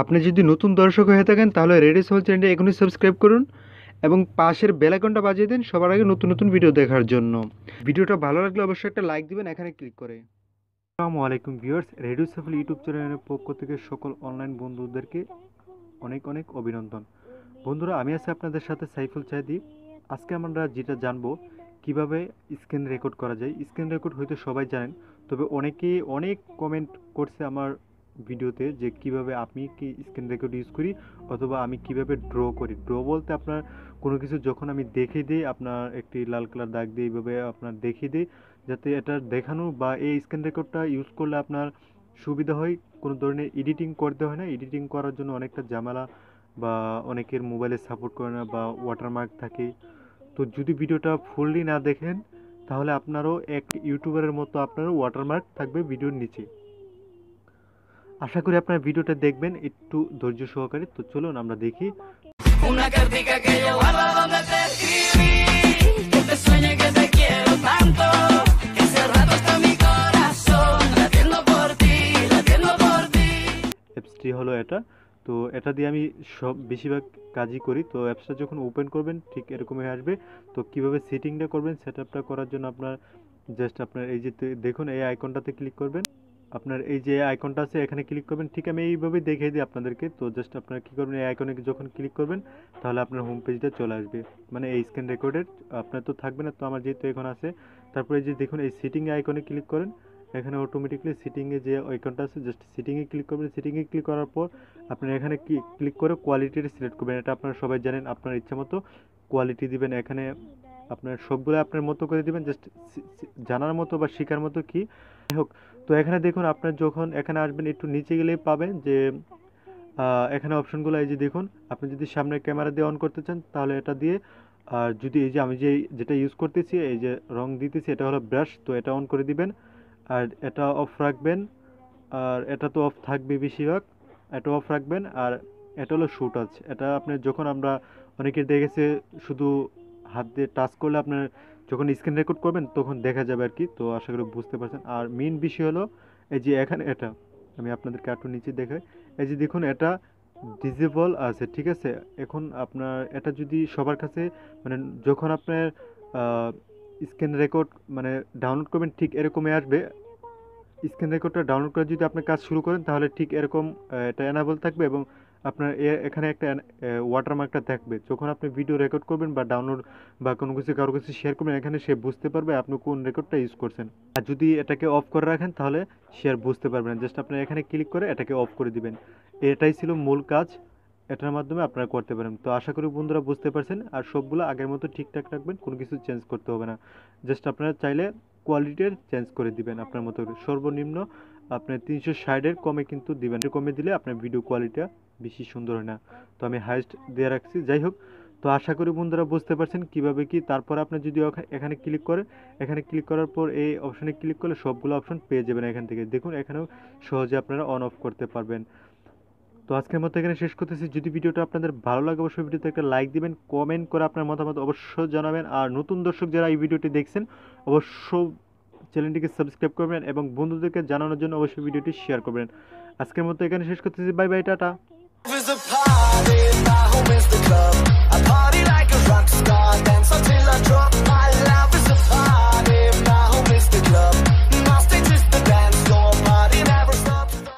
আপনি যদি নতুন দর্শক হয়ে থাকেন তাহলে রেডিও সোল চ্যানেলটি এখনই সাবস্ক্রাইব করুন এবং পাশের বেলাকনটা বাজিয়ে দিন সবার আগে নতুন নতুন ভিডিও দেখার জন্য ভিডিওটা ভালো লাগলে অবশ্যই একটা লাইক দিবেন এখানে ক্লিক করে আসসালামু আলাইকুম ভিউয়ার্স রেডিও সাফল ইউটিউব চ্যানেলের পক্ষ থেকে সকল অনলাইন বন্ধুদেরকে অনেক অনেক অভিনন্দন বন্ধুরা আমি আছি আপনাদের সাথে সাইফুল চাইদি আজকে আমরা যেটা জানবো কিভাবে স্ক্রিন রেকর্ড করা যায় স্ক্রিন রেকর্ড হয়তো সবাই জানেন তবে অনেকেই অনেক কমেন্ট করছে আমার ভিডিওতে যে কিভাবে আমি কি স্ক্রিন রেকর্ড ইউজ করি অথবা আমি কিভাবে ড্র করি ড্র বলতে আপনার কোনো কিছু যখন আমি দেখে দিই আপনার একটি লাল কালার দাগ দিয়ে এইভাবে আপনার দেখিয়ে দিই যাতে এটা দেখানো বা এই স্ক্রিন রেকর্ডটা ইউজ করলে আপনার সুবিধা হয় কোনো ধরনের এডিটিং করতে হয় না এডিটিং করার জন্য অনেকটা জামালা বা অনেকের মোবাইলে সাপোর্ট করে না বা ওয়াটারমার্ক থাকে তো যদি ভিডিওটা ফুললি না দেখেন তাহলে আপনারও এক ইউটিউবারের মতো আপনারও ওয়াটারমার্ক থাকবে ভিডিওর নিচে আশা করি আপনারা ভিডিওটা দেখবেন একটু ধৈর্য সহকারে তো চলুন আমরা দেখি অ্যাপসটি হলো এটা তো এটা দিয়ে আমি সব বেশিরভাগ কাজই করি তো অ্যাপসটা যখন ওপেন করবেন ঠিক এরকমই আসবে তো কিভাবে সেটিংটা করবেন সেট করার জন্য আপনার জাস্ট আপনার এই যে দেখুন এই আইকনটাতে ক্লিক করবেন আপনার এই যে আইকনটা আছে এখানে ক্লিক করবেন ঠিক আমি এইভাবে দেখিয়ে দিই আপনাদেরকে তো জাস্ট আপনারা কী করবেন এই আইকনে যখন ক্লিক করবেন তাহলে আপনার হোম পেজটা চলে আসবে মানে এই স্ক্যান রেকর্ডের আপনার তো থাকবে না তো আমার যেহেতু এখন আছে তারপরে যে দেখুন এই সিটিং আইকনে ক্লিক করেন এখানে অটোমেটিকলি সিটিংয়ে যে আইকনটা আছে জাস্ট সিটিংয়ে ক্লিক করবেন সিটিংয়ে ক্লিক করার পর আপনারা এখানে ক্লিক করে কোয়ালিটিটা সিলেক্ট করবেন এটা আপনারা সবাই জানেন আপনার ইচ্ছা মতো কোয়ালিটি দিবেন এখানে আপনার সবগুলো আপনার মতো করে দিবেন জাস্ট জানার মতো বা শেখার মতো কি হোক তো এখানে দেখুন আপনার যখন এখানে আসবেন একটু নিচে গেলেই পাবেন যে এখানে অপশনগুলো এই যে দেখুন আপনি যদি সামনে ক্যামেরা দিয়ে অন করতে চান তাহলে এটা দিয়ে আর যদি এই যে আমি যে যেটা ইউজ করতেছি এই যে রং দিতেছি এটা হলো ব্রাশ তো এটা অন করে দিবেন আর এটা অফ রাখবেন আর এটা তো অফ থাকবে বেশিরভাগ এটা অফ রাখবেন আর এটা হলো শ্যুট আছে এটা আপনি যখন আমরা অনেকের দেখেছে শুধু হাত দিয়ে টাচ করলে আপনার যখন স্ক্রিন রেকর্ড করবেন তখন দেখা যাবে আর কি তো আশা করি বুঝতে পারছেন আর মেন বিষয় হলো এই যে এখানে এটা আমি আপনাদেরকে একটু নিচে দেখাই এই যে দেখুন এটা ডিজেবল আছে ঠিক আছে এখন আপনার এটা যদি সবার কাছে মানে যখন আপনার স্ক্রিন রেকর্ড মানে ডাউনলোড করবেন ঠিক এরকমই আসবে স্ক্রিন রেকর্ডটা ডাউনলোড করে যদি আপনি কাজ শুরু করেন তাহলে ঠিক এরকম এটা এনাবল থাকবে এবং আপনার এখানে একটা ওয়াটারমার্কটা থাকবে যখন আপনি ভিডিও রেকর্ড করবেন বা ডাউনলোড বা কোনো কিছু কারো কিছু শেয়ার করবেন এখানে সে বুঝতে পারবে আপনি কোন রেকর্ডটা ইউজ করছেন আর যদি এটাকে অফ করে রাখেন তাহলে শেয়ার বুঝতে পারবেন জাস্ট আপনি এখানে ক্লিক করে এটাকে অফ করে দিবেন এটাই ছিল মূল কাজ এটার মাধ্যমে আপনারা করতে পারেন তো আশা করি বন্ধুরা বুঝতে পারছেন আর সবগুলো আগের মতো ঠিকঠাক রাখবেন কোনো কিছু চেঞ্জ করতে হবে না জাস্ট আপনারা চাইলে কোয়ালিটির চেঞ্জ করে দিবেন আপনার মতো সর্বনিম্ন আপনার তিনশো ষাটের কমে কিন্তু দিবেন কমে দিলে আপনার ভিডিও কোয়ালিটিটা বেশি সুন্দর হয় না তো আমি হাইস্ট দিয়ে রাখছি যাই হোক তো আশা করি বন্ধুরা বুঝতে পারছেন কিভাবে কি তারপর আপনি যদি এখানে ক্লিক করেন এখানে ক্লিক করার পর এই অপশানে ক্লিক করলে সবগুলো অপশান পেয়ে যাবেন এখান থেকে দেখুন এখানেও সহজে আপনারা অন অফ করতে পারবেন তো আজকের মতো এখানে শেষ করতেছি যদি ভিডিওটা আপনাদের ভালো লাগে অবশ্যই ভিডিওতে একটা লাইক দিবেন কমেন্ট করে আপনার মতামত অবশ্যই জানাবেন আর নতুন দর্শক যারা এই ভিডিওটি দেখছেন অবশ্য চ্যানেলটিকে সাবস্ক্রাইব করবেন এবং বন্ধুদেরকে জানানোর জন্য অবশ্যই ভিডিওটি শেয়ার করবেন আজকের মতো এখানে শেষ করতেছি বাই বাই টাটা